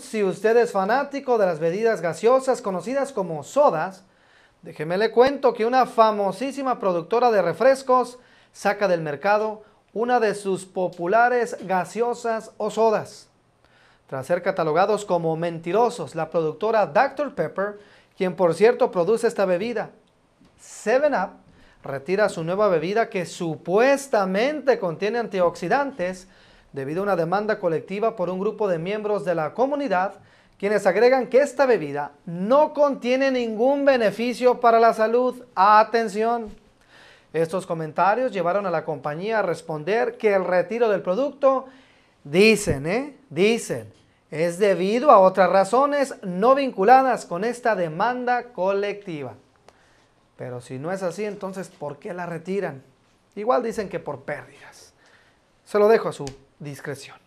Si usted es fanático de las bebidas gaseosas conocidas como sodas, déjeme le cuento que una famosísima productora de refrescos saca del mercado una de sus populares gaseosas o sodas. Tras ser catalogados como mentirosos, la productora Dr. Pepper, quien por cierto produce esta bebida, 7-Up, retira su nueva bebida que supuestamente contiene antioxidantes, debido a una demanda colectiva por un grupo de miembros de la comunidad, quienes agregan que esta bebida no contiene ningún beneficio para la salud. Atención. Estos comentarios llevaron a la compañía a responder que el retiro del producto, dicen, ¿eh? Dicen, es debido a otras razones no vinculadas con esta demanda colectiva. Pero si no es así, entonces, ¿por qué la retiran? Igual dicen que por pérdidas. Se lo dejo a su discreción.